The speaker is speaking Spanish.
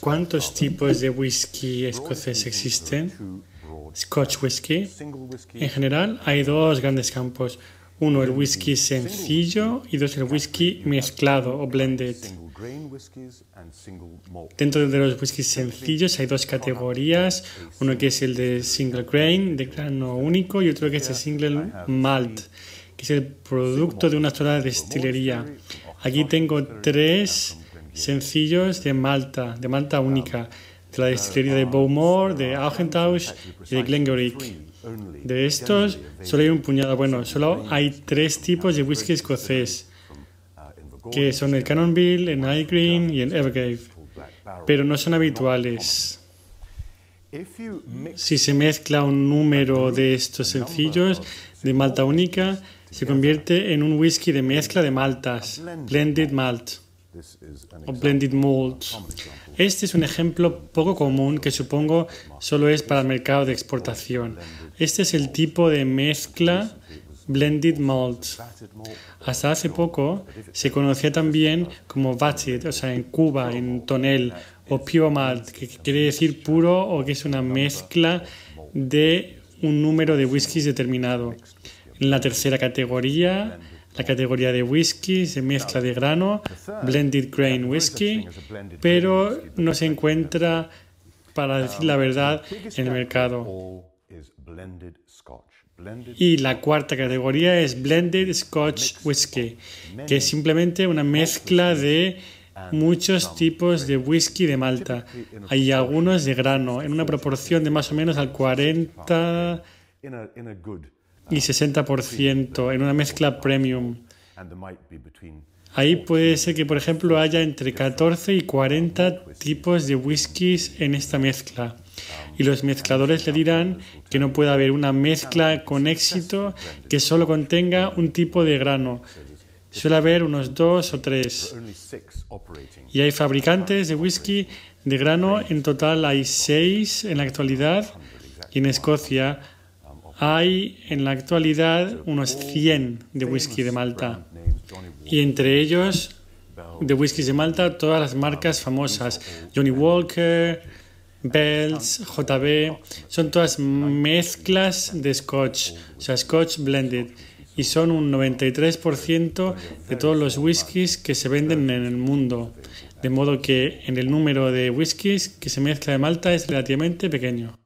¿Cuántos tipos de whisky escocés existen? Scotch whisky. En general hay dos grandes campos. Uno, el whisky sencillo y dos, el whisky mezclado o blended. Dentro de los whiskies sencillos hay dos categorías, uno que es el de single grain, de grano único, y otro que es el single malt, que es el producto de una sola destilería. Aquí tengo tres sencillos de Malta, de Malta única, de la destilería de Bowmore, de Augentausch y de Glengorick. De estos, solo hay un puñado. Bueno, solo hay tres tipos de whisky escocés, que son el Cannonville, el High Green y el Evergave. pero no son habituales. Si se mezcla un número de estos sencillos de Malta única, se convierte en un whisky de mezcla de maltas, blended malt o blended malt. Este es un ejemplo poco común que supongo solo es para el mercado de exportación. Este es el tipo de mezcla blended malt. Hasta hace poco se conocía también como batid, o sea, en Cuba, en tonel, o pure malt, que quiere decir puro o que es una mezcla de un número de whiskies determinado. En la tercera categoría, la categoría de whisky, se mezcla de grano, blended grain whisky, pero no se encuentra, para decir la verdad, en el mercado. Y la cuarta categoría es blended Scotch whisky, que es simplemente una mezcla de muchos tipos de whisky de Malta. Hay algunos de grano, en una proporción de más o menos al 40 y 60% en una mezcla premium. Ahí puede ser que, por ejemplo, haya entre 14 y 40 tipos de whiskies en esta mezcla. Y los mezcladores le dirán que no puede haber una mezcla con éxito que solo contenga un tipo de grano. Suele haber unos dos o tres. Y hay fabricantes de whisky de grano. En total hay seis en la actualidad. Y en Escocia hay en la actualidad unos 100 de whisky de Malta y entre ellos de whisky de Malta todas las marcas famosas, Johnny Walker, Bells, JB, son todas mezclas de Scotch, o sea, Scotch blended y son un 93% de todos los whiskies que se venden en el mundo. De modo que en el número de whiskies que se mezcla de Malta es relativamente pequeño.